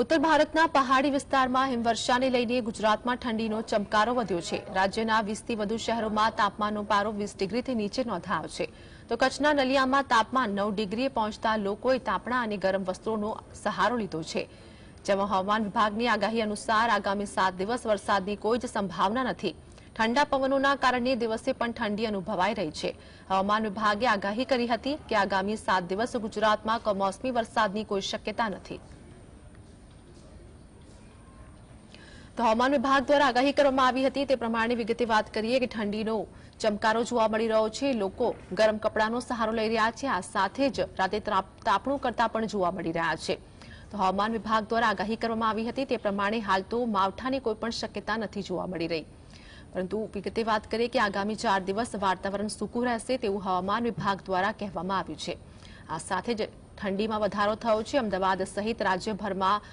ઉત્તર ભારતના પહાડી વિસ્તારમાં હિમવર્ષાને લઈને ગુજરાતમાં ઠંડીનો ચમકારો વધ્યો છે રાજ્યના વીસથી વધુ શહેરોમાં તાપમાનનો પારો વીસ ડિગ્રીથી નીચે નોંધાયો છે તો કચ્છના નલિયામાં તાપમાન નવ ડિગ્રીએ પહોંચતા લોકોએ તાપણા અને ગરમ વસ્ત્રોનો સહારો લીધો છે જેમાં હવામાન વિભાગની આગાહી અનુસાર આગામી સાત દિવસ વરસાદની કોઈ જ સંભાવના નથી ઠંડા પવનોના કારણે દિવસે પણ ઠંડી અનુભવાઈ રહી છે હવામાન વિભાગે આગાહી કરી હતી કે આગામી સાત દિવસ ગુજરાતમાં કમોસમી વરસાદની કોઈ શક્યતા નથી તો હવામાન વિભાગ દ્વારા આગાહી કરવામાં આવી હતી તે પ્રમાણે વિગતે વાત કરીએ કે ઠંડીનો ચમકારો જોવા મળી રહ્યો છે લોકો ગરમ કપડાનો સહારો લઈ રહ્યા છે આ સાથે જ રાતે તાપણું કરતા પણ જોવા મળી રહ્યા છે તો હવામાન વિભાગ દ્વારા આગાહી કરવામાં આવી હતી તે પ્રમાણે હાલ તો માવઠાની કોઈ પણ શક્યતા નથી જોવા મળી રહી પરંતુ વિગતે વાત કરીએ કે આગામી ચાર દિવસ વાતાવરણ સૂકું રહેશે તેવું હવામાન વિભાગ દ્વારા કહેવામાં આવ્યું છે આ સાથે જ ઠંડીમાં વધારો થયો છે અમદાવાદ સહિત રાજ્યભરમાં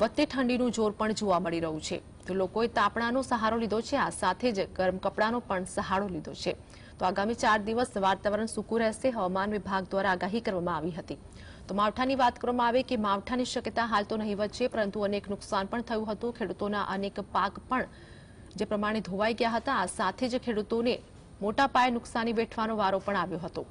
વધતી ઠંડીનું જોર પણ જોવા મળી રહ્યું છે તો લોકોએ તાપણાનો સહારો લીધો છે આ સાથે જ ગરમ કપડાનો પણ સહારો લીધો છે તો આગામી ચાર દિવસ વાતાવરણ સૂકું રહેશે હવામાન વિભાગ દ્વારા આગાહી કરવામાં આવી હતી તો માવઠાની વાત કરવામાં આવે કે માવઠાની શક્યતા હાલ તો નહીવત છે પરંતુ અનેક નુકસાન પણ થયું હતું ખેડૂતોના અનેક પાક પણ જે પ્રમાણે ધોવાઈ ગયા હતા આ સાથે જ ખેડૂતોને મોટા પાયે નુકસાની વેઠવાનો વારો પણ આવ્યો હતો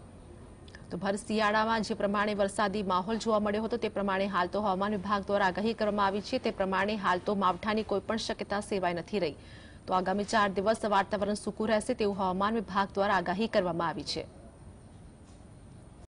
તો ભર શિયાળામાં જે પ્રમાણે વરસાદી માહોલ જોવા મળ્યો હતો તે પ્રમાણે હાલ તો હવામાન વિભાગ દ્વારા આગાહી કરવામાં આવી છે તે પ્રમાણે હાલ તો માવઠાની કોઈપણ શક્યતા સેવાય નથી રહી તો આગામી ચાર દિવસ વાતાવરણ સૂકું રહેશે તેવું હવામાન વિભાગ દ્વારા આગાહી કરવામાં આવી છે